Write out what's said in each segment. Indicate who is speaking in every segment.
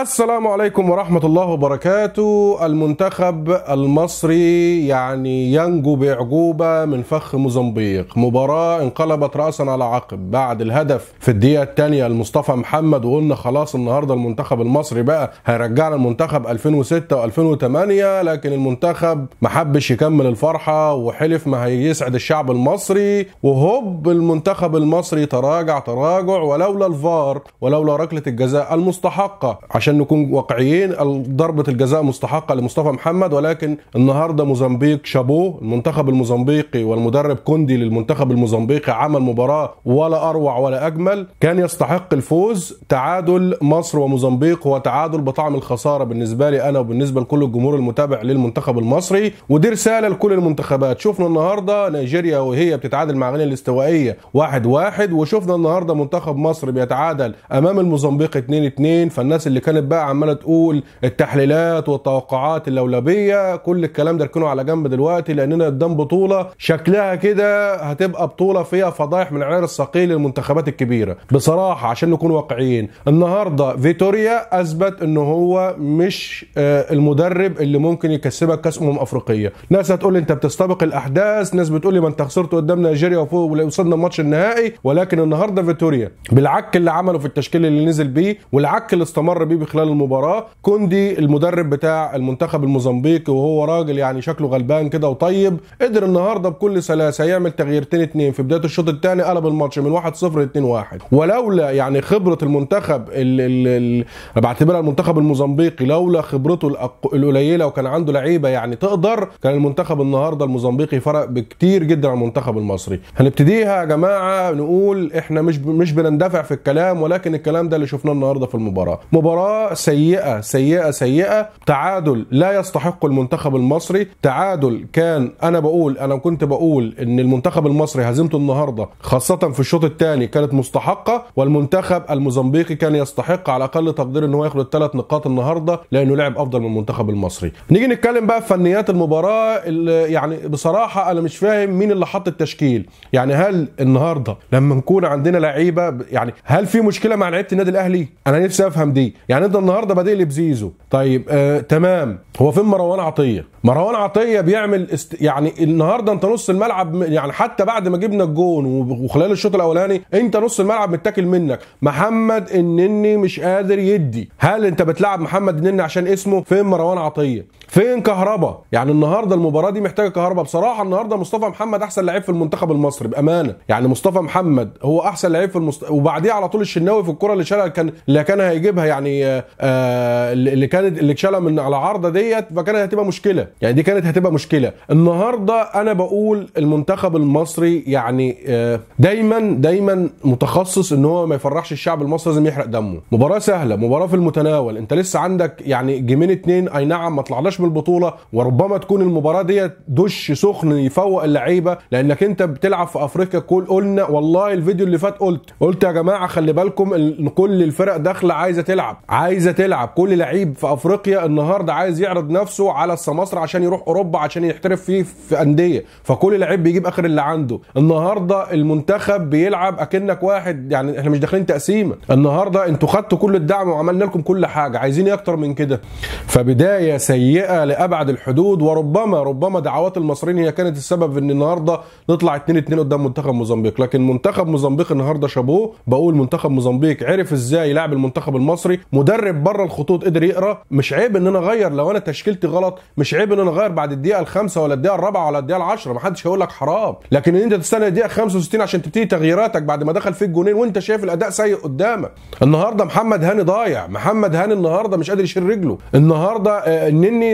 Speaker 1: السلام عليكم ورحمة الله وبركاته المنتخب المصري يعني ينجو بعجوبة من فخ موزمبيق مباراة انقلبت رأسا على عقب بعد الهدف في الدقيقة الثانية لمصطفى محمد وقلنا خلاص النهاردة المنتخب المصري بقى هيرجعنا المنتخب 2006 و2008 لكن المنتخب محبش يكمل الفرحة وحلف ما هيسعد الشعب المصري وهوب المنتخب المصري تراجع تراجع ولولا الفار ولولا ركلة الجزاء المستحقة عشان نكون واقعيين ضربه الجزاء مستحقه لمصطفى محمد ولكن النهارده موزمبيق شابوه المنتخب الموزمبيقي والمدرب كوندي للمنتخب الموزمبيقي عمل مباراه ولا اروع ولا اجمل كان يستحق الفوز تعادل مصر وموزمبيق هو تعادل بطعم الخساره بالنسبه لي انا وبالنسبه لكل الجمهور المتابع للمنتخب المصري ودي رساله لكل المنتخبات شفنا النهارده نيجيريا وهي بتتعادل مع غينيا الاستوائيه 1-1 واحد واحد وشفنا النهارده منتخب مصر بيتعادل امام الموزمبيق 2-2 فالناس اللي كانت كانت بقى عماله تقول التحليلات والتوقعات اللولبيه كل الكلام ده اركنه على جنب دلوقتي لاننا قدام بطوله شكلها كده هتبقى بطوله فيها فضايح من العيار الثقيل للمنتخبات الكبيره بصراحه عشان نكون واقعيين النهارده فيتوريا اثبت ان هو مش آه، المدرب اللي ممكن يكسبك كاس امم افريقيه ناس هتقول لي انت بتستبق الاحداث ناس بتقول لي ما انت خسرت قدام نيجيريا وصلنا الماتش النهائي ولكن النهارده فيتوريا بالعك اللي عمله في التشكيل اللي نزل بيه والعك اللي استمر بيه المغربي خلال المباراه كوندي المدرب بتاع المنتخب الموزمبيقي وهو راجل يعني شكله غلبان كده وطيب قدر النهارده بكل سلاسه يعمل تغييرتين اتنين في بدايه الشوط الثاني قلب الماتش من 1-0 ل 2-1 ولولا يعني خبره المنتخب اللي بعتبرها المنتخب الموزمبيقي لولا خبرته القليله وكان عنده لعيبه يعني تقدر كان المنتخب النهارده الموزمبيقي فرق بكتير جدا عن المنتخب المصري هنبتديها يا جماعه نقول احنا مش مش بنندفع في الكلام ولكن الكلام ده اللي شفناه النهارده في المباراه مباراه سيئة سيئة سيئة تعادل لا يستحق المنتخب المصري تعادل كان أنا بقول أنا كنت بقول إن المنتخب المصري هزيمته النهاردة خاصة في الشوط الثاني كانت مستحقة والمنتخب الموزمبيقي كان يستحق على أقل تقدير إن هو ياخد الثلاث نقاط النهاردة لأنه لعب أفضل من المنتخب المصري نيجي نتكلم بقى في فنيات المباراة اللي يعني بصراحة أنا مش فاهم مين اللي حط التشكيل يعني هل النهاردة لما نكون عندنا لعيبة يعني هل في مشكلة مع لعيبة النادي الأهلي أنا نفسي أفهم دي يعني هنبدا النهارده بادئ بزيزو طيب آه تمام هو فين مروان عطيه مروان عطيه بيعمل است... يعني النهارده انت نص الملعب يعني حتى بعد ما جبنا الجون وخلال الشوط الاولاني انت نص الملعب متاكل منك محمد النني مش قادر يدي هل انت بتلعب محمد النني عشان اسمه فين مروان عطيه فين كهربا يعني النهارده المباراه دي محتاجه كهربا بصراحه النهارده مصطفى محمد احسن لعيب في المنتخب المصري بامانه يعني مصطفى محمد هو احسن لعيب في المست... وبعديه على طول الشناوي في الكره اللي شالها كان اللي كان هيجيبها يعني آه, آه، اللي كانت اللي اتشالها من على عرضه ديت فكانت هتبقى مشكله يعني دي كانت هتبقى مشكله النهارده انا بقول المنتخب المصري يعني آه دايما دايما متخصص ان هو ما يفرحش الشعب المصري لازم يحرق دمه مباراه سهله مباراه في المتناول انت لسه عندك يعني جيمين اتنين اي نعم ما طلعلاش تخرجناش من البطوله وربما تكون المباراه ديت دش سخن يفوق اللعيبه لانك انت بتلعب في افريقيا كل قلنا والله الفيديو اللي فات قلت قلت يا جماعه خلي بالكم كل الفرق داخله عايزه تلعب عايزه تلعب كل لعيب في افريقيا النهارده عايز يعرض نفسه على السماسره عشان يروح اوروبا عشان يحترف فيه في انديه فكل لعيب بيجيب اخر اللي عنده النهارده المنتخب بيلعب اكنك واحد يعني احنا مش داخلين تقسيمه النهارده انتوا خدتوا كل الدعم وعملنا لكم كل حاجه عايزين ايه اكتر من كده فبدايه سيئه سيئه لابعد الحدود وربما ربما دعوات المصريين هي كانت السبب ان النهارده نطلع 2 2 قدام منتخب موزمبيق لكن منتخب موزمبيق النهارده شابوه بقول منتخب موزمبيق عرف ازاي يلعب المنتخب المصري مدرب بره الخطوط قدر يقرا مش عيب ان انا اغير لو انا تشكيلتي غلط مش عيب ان انا اغير بعد الدقيقه الخامسه ولا الدقيقه الرابعه ولا الدقيقه العشره محدش هيقول لك حرام لكن ان انت تستنى الدقيقه 65 عشان تبتدي تغييراتك بعد ما دخل فيك جونين وانت شايف الاداء سيء قدامك النهارده محمد هاني ضايع محمد هاني النهارده مش قادر يشيل رجله النهارده النني آه،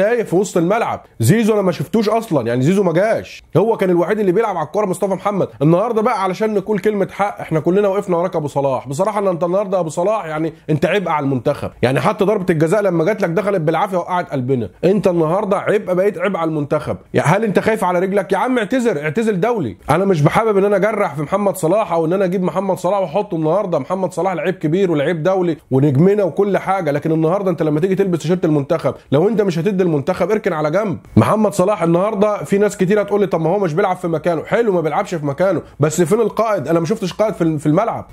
Speaker 1: تايه في وسط الملعب زيزو انا ما شفتوش اصلا يعني زيزو ما جاش هو كان الوحيد اللي بيلعب على الكوره مصطفى محمد النهارده بقى علشان نقول كلمه حق احنا كلنا وقفنا وراك ابو صلاح بصراحه ان انت النهارده ابو صلاح يعني انت عبء على المنتخب يعني حتى ضربه الجزاء لما جات لك دخلت بالعافيه وقعت قلبنا انت النهارده عبء بقيت عبء على المنتخب يعني هل انت خايف على رجلك يا عم اعتذر اعتزل دولي انا مش بحابب ان انا اجرح في محمد صلاح او ان انا اجيب محمد صلاح واحطه النهارده محمد صلاح لعيب كبير ولعيب دولي ونجمنا وكل حاجه لكن النهارده انت لما تيجي تلبس تيشيرت المنتخب لو انت مش هتدي المنتخب اركن على جنب محمد صلاح النهارده في ناس كتير هتقول لي طب ما هو مش بيلعب في مكانه حلو ما بيلعبش في مكانه بس فين القائد انا ما شفتش قائد في الملعب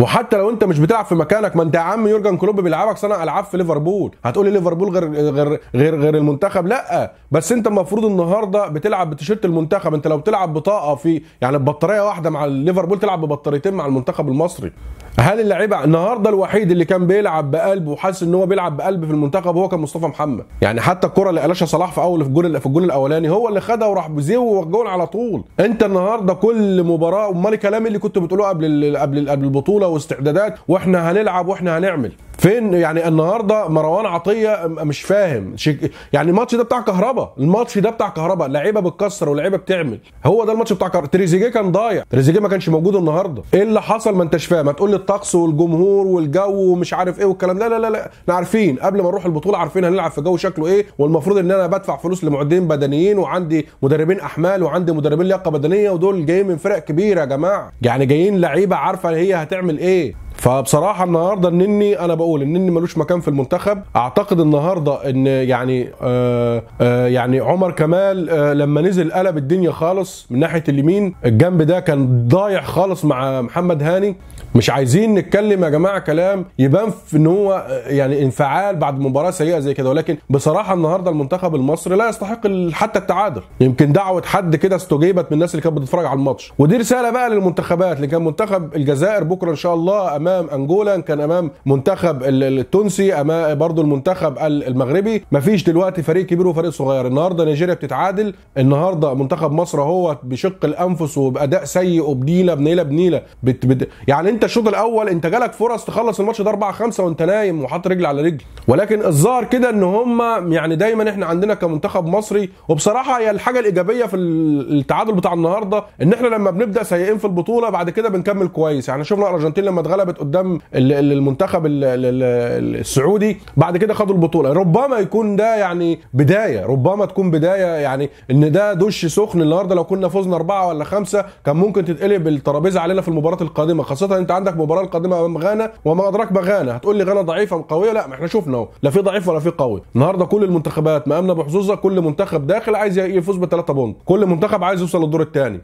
Speaker 1: وحتى لو انت مش بتلعب في مكانك ما انت يا عم يورجن كلوب بيلعبك صنع العاب في ليفربول هتقول لي ليفربول غير غير غير غير المنتخب لا بس انت المفروض النهارده بتلعب بتيشيرت المنتخب انت لو بتلعب بطاقه في يعني ببطاريه واحده مع ليفربول تلعب ببطاريتين مع المنتخب المصري هل اللعيبه النهارده الوحيد اللي كان بيلعب بقلب وحاسس ان هو بيلعب بقلب في المنتخب هو كان مصطفى محمد يعني حتى الكره اللي قلشها صلاح في اول في الجول في الجول الاولاني هو اللي خدها وراح بزيو والجول على طول انت النهارده كل مباراه امال الكلام اللي كنت بتقوله قبل قبل قبل البطوله واستعدادات واحنا هنلعب واحنا هنعمل فين يعني النهارده مروان عطيه مش فاهم يعني الماتش ده بتاع كهربا الماتش ده بتاع كهربا لعيبه بتكسر ولعيبه بتعمل هو ده الماتش بتاع كهربا تريزيجيه كان ضايع تريزيجيه ما كانش موجود النهارده ايه اللي حصل ما انتش فاهم هتقول لي الطقس والجمهور والجو ومش عارف ايه والكلام ده لا لا لا احنا عارفين قبل ما نروح البطوله عارفين هنلعب في جو شكله ايه والمفروض ان انا بدفع فلوس لمعدين بدنيين وعندي مدربين احمال وعندي مدربين لياقه بدنيه ودول جايين من فرق كبيره يا جماعه يعني جايين لعيبه عارفه هي هتعمل ايه فبصراحه النهارده النني انا بقول النني ملوش مكان في المنتخب اعتقد النهارده ان يعني آآ آه، آآ آه، يعني عمر كمال آه، لما نزل قلب الدنيا خالص من ناحيه اليمين الجنب ده كان ضايع خالص مع محمد هاني مش عايزين نتكلم يا جماعه كلام يبان في ان هو يعني انفعال بعد مباراه سيئه زي كده ولكن بصراحه النهارده المنتخب المصري لا يستحق حتى التعادل يمكن دعوه حد كده استجيبت من الناس اللي كانت بتتفرج على الماتش ودي رساله بقى للمنتخبات اللي كان منتخب الجزائر بكره ان شاء الله امام امام انجولا كان امام منتخب التونسي امام برضه المنتخب المغربي مفيش دلوقتي فريق كبير وفريق صغير النهارده نيجيريا بتتعادل النهارده منتخب مصر هو بشق الانفس وباداء سيء وبنيله بنيله بنيله بت بت يعني انت الشوط الاول انت جالك فرص تخلص الماتش ده 4 5 وانت نايم وحاطط رجل على رجل ولكن الظاهر كده ان هم يعني دايما احنا عندنا كمنتخب مصري وبصراحه هي الحاجه الايجابيه في التعادل بتاع النهارده ان احنا لما بنبدا سيئين في البطوله بعد كده بنكمل كويس يعني شفنا الارجنتين لما اتغلبت قدام المنتخب السعودي بعد كده خدوا البطوله ربما يكون ده يعني بدايه ربما تكون بدايه يعني ان ده دش سخن النهارده لو كنا فزنا اربعه ولا خمسه كان ممكن تتقلب الترابيزه علينا في المباراه القادمه خاصه انت عندك مباراه القادمه امام غانا وما ادراك ما غانا هتقول لي غانا ضعيفه قويه لا ما احنا شفنا اهو لا في ضعيف ولا في قوي النهارده كل المنتخبات امنا بحظوظها كل منتخب داخل عايز يفوز بثلاثه بونت كل منتخب عايز يوصل للدور الثاني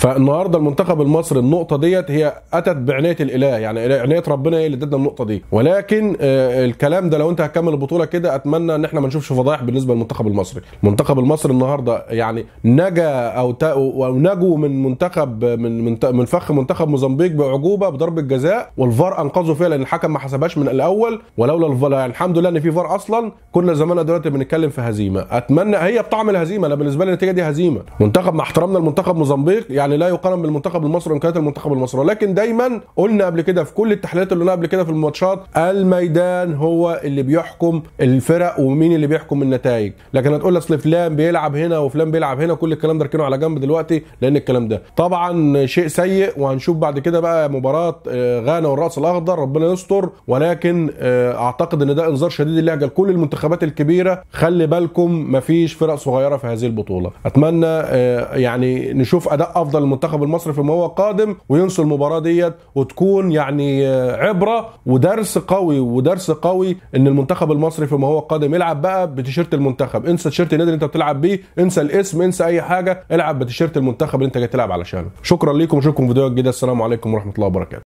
Speaker 1: فالنهارده المنتخب المصري النقطه ديت هي اتت بعنايه الاله يعني عنايه ربنا هي اللي ادتنا النقطه دي ولكن آه، الكلام ده لو انت هتكمل البطوله كده اتمنى ان احنا ما نشوفش فضايح بالنسبه للمنتخب المصري المنتخب المصري النهارده يعني نجا او او نجوا من منتخب من من, فخ منتخب موزمبيق بعجوبه بضربه جزاء والفار انقذه فيها لان الحكم ما حسبهاش من الاول ولولا الفار يعني الحمد لله ان في فار اصلا كنا زماننا دلوقتي بنتكلم في هزيمه اتمنى هي بطعم الهزيمه انا بالنسبه لي النتيجه دي هزيمه منتخب مع احترامنا المنتخب موزمبيق يعني يعني لا يقارن بالمنتخب المصري امكانيات المنتخب المصري لكن دايما قلنا قبل كده في كل التحليلات اللي قلناها قبل كده في الماتشات الميدان هو اللي بيحكم الفرق ومين اللي بيحكم النتائج لكن هتقول اصل فلان بيلعب هنا وفلان بيلعب هنا كل الكلام ده ركنه على جنب دلوقتي لان الكلام ده طبعا شيء سيء وهنشوف بعد كده بقى مباراه آه، غانا والراس الاخضر ربنا يستر ولكن آه، اعتقد ان ده انذار شديد اللهجه لكل المنتخبات الكبيره خلي بالكم مفيش فرق صغيره في هذه البطوله اتمنى آه، يعني نشوف اداء افضل بالنسبه للمنتخب المصري فيما هو قادم وينسوا المباراه ديت وتكون يعني آه، عبره ودرس قوي ودرس قوي ان المنتخب المصري فيما هو قادم يلعب بقى بتيشيرت المنتخب انسى تيشيرت النادي اللي انت بتلعب بيه انسى الاسم انسى اي حاجه العب بتيشيرت المنتخب اللي انت جاي تلعب علشانه شكرا ليكم اشوفكم فيديوهات جديده السلام عليكم ورحمه الله وبركاته